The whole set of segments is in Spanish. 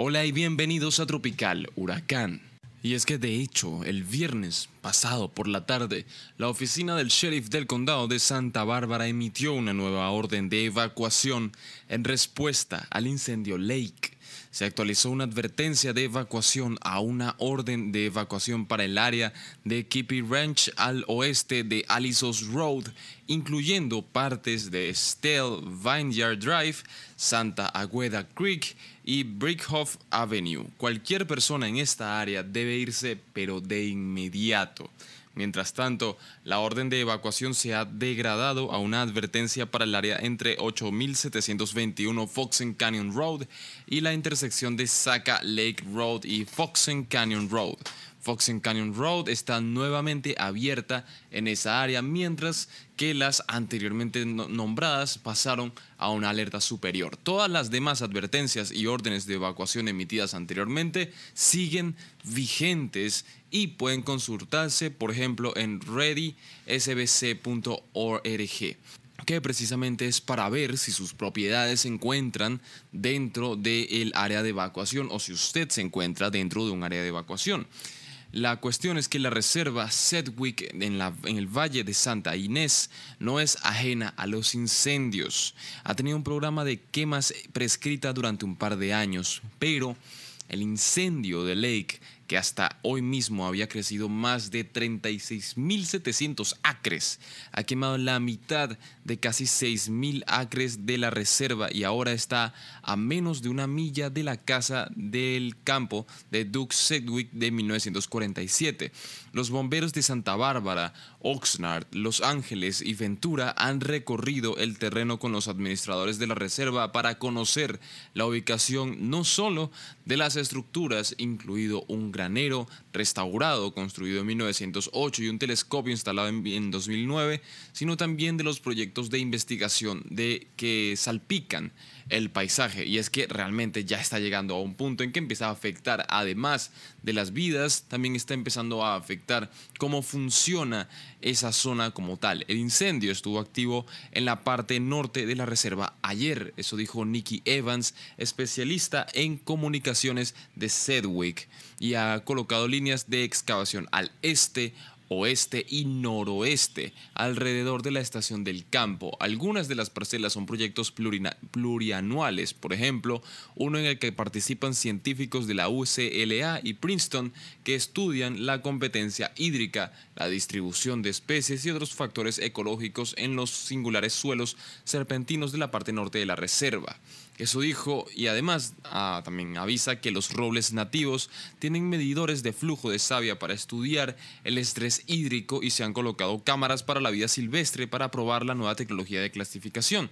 Hola y bienvenidos a Tropical Huracán. Y es que de hecho, el viernes pasado por la tarde, la oficina del sheriff del condado de Santa Bárbara emitió una nueva orden de evacuación en respuesta al incendio Lake se actualizó una advertencia de evacuación a una orden de evacuación para el área de Kippy Ranch al oeste de Alisos Road, incluyendo partes de Stell Vineyard Drive, Santa Agueda Creek y Brickhoff Avenue. Cualquier persona en esta área debe irse, pero de inmediato. Mientras tanto, la orden de evacuación se ha degradado a una advertencia para el área entre 8721 Foxen Canyon Road y la intersección de Saca Lake Road y Foxen Canyon Road. Fox Canyon Road está nuevamente abierta en esa área, mientras que las anteriormente nombradas pasaron a una alerta superior. Todas las demás advertencias y órdenes de evacuación emitidas anteriormente siguen vigentes y pueden consultarse, por ejemplo, en readysbc.org que precisamente es para ver si sus propiedades se encuentran dentro del área de evacuación o si usted se encuentra dentro de un área de evacuación. La cuestión es que la reserva Sedwick en, el Valle de Santa Inés no es ajena a los incendios. Ha tenido un programa de quemas prescrita durante un par de años, pero el incendio de Lake que hasta hoy mismo había crecido más de 36.700 acres. Ha quemado la mitad de casi 6.000 acres de la reserva y ahora está a menos de una milla de la casa del campo de Duke Sedgwick de 1947. Los bomberos de Santa Bárbara, Oxnard, Los Ángeles y Ventura han recorrido el terreno con los administradores de la reserva para conocer la ubicación no solo de las estructuras, incluido un granero restaurado, construido en 1908, y un telescopio instalado en, 2009, sino también de los proyectos de investigación de que salpican el paisaje. Y es que realmente ya está llegando a un punto en que empieza a afectar, además de las vidas, también está empezando a afectar cómo funciona esa zona como tal. El incendio estuvo activo en la parte norte de la reserva ayer, eso dijo Nicky Evans, especialista en comunicaciones de Sedwick. Y a colocado líneas de excavación al este, oeste y noroeste alrededor de la estación del campo. Algunas de las parcelas son proyectos plurianuales, por ejemplo, uno en el que participan científicos de la UCLA y Princeton que estudian la competencia hídrica, la distribución de especies y otros factores ecológicos en los singulares suelos serpentinos de la parte norte de la reserva. Eso dijo y además ah, también avisa que los robles nativos tienen medidores de flujo de savia para estudiar el estrés hídrico y se han colocado cámaras para la vida silvestre para probar la nueva tecnología de clasificación.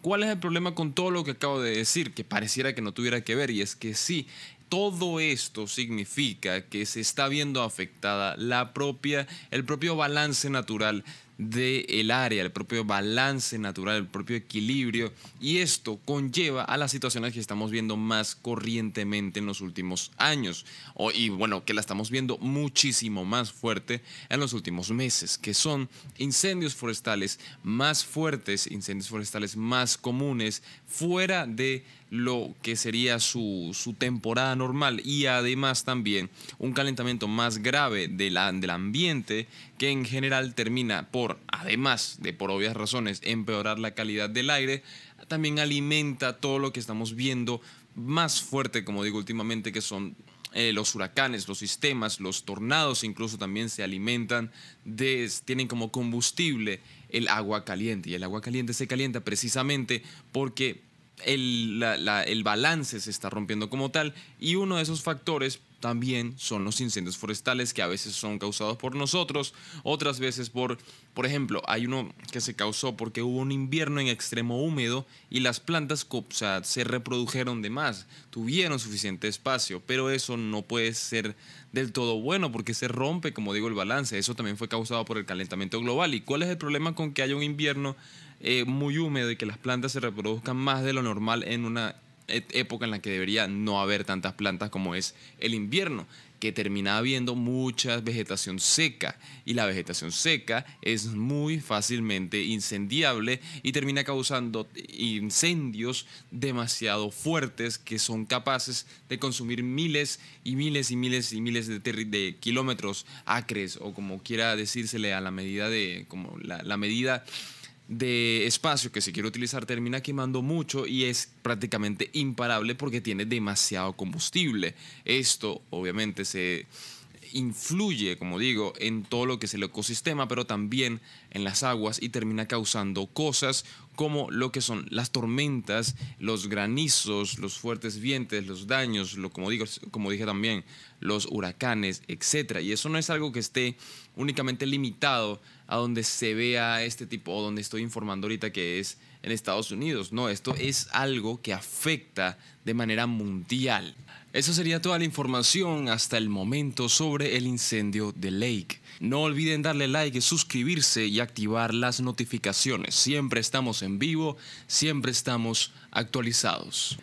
¿Cuál es el problema con todo lo que acabo de decir? Que pareciera que no tuviera que ver y es que sí, todo esto significa que se está viendo afectada la propia, el propio balance natural del área, el propio balance natural, el propio equilibrio, y esto conlleva a las situaciones que estamos viendo más corrientemente en los últimos años, y bueno, que la estamos viendo muchísimo más fuerte en los últimos meses, que son incendios forestales más fuertes, incendios forestales más comunes, fuera de lo que sería su, su, temporada normal y además también un calentamiento más grave del ambiente que en general termina por además de por obvias razones, empeorar la calidad del aire, también alimenta todo lo que estamos viendo más fuerte, como digo últimamente, que son eh, los huracanes, los sistemas, los tornados incluso también se alimentan, de, tienen como combustible el agua caliente. Y el agua caliente se calienta precisamente porque el, el balance se está rompiendo como tal y uno de esos factores también son los incendios forestales que a veces son causados por nosotros, otras veces por, por ejemplo, hay uno que se causó porque hubo un invierno en extremo húmedo y las plantas o se reprodujeron de más, tuvieron suficiente espacio, pero eso no puede ser del todo bueno porque se rompe, como digo, el balance. Eso también fue causado por el calentamiento global. ¿Y cuál es el problema con que haya un invierno eh, muy húmedo y que las plantas se reproduzcan más de lo normal en una época en la que debería no haber tantas plantas como es el invierno, que termina habiendo mucha vegetación seca y la vegetación seca es muy fácilmente incendiable y termina causando incendios demasiado fuertes que son capaces de consumir miles y miles y miles y miles de, de kilómetros acres o como quiera decírsele a la medida de como la medida de espacio que se quiere utilizar termina quemando mucho y es prácticamente imparable porque tiene demasiado combustible. Esto obviamente se influye, como digo, en todo lo que es el ecosistema, pero también en las aguas y termina causando cosas como lo que son las tormentas, los granizos, los fuertes vientos, los daños, lo, como, digo, como dije también, los huracanes, etc. Y eso no es algo que esté únicamente limitado a donde se vea este tipo, donde estoy informando ahorita que es en Estados Unidos. No, esto es algo que afecta de manera mundial. Esa sería toda la información hasta el momento sobre el incendio de Lake. No olviden darle like, suscribirse y activar las notificaciones. Siempre estamos en vivo, siempre estamos actualizados.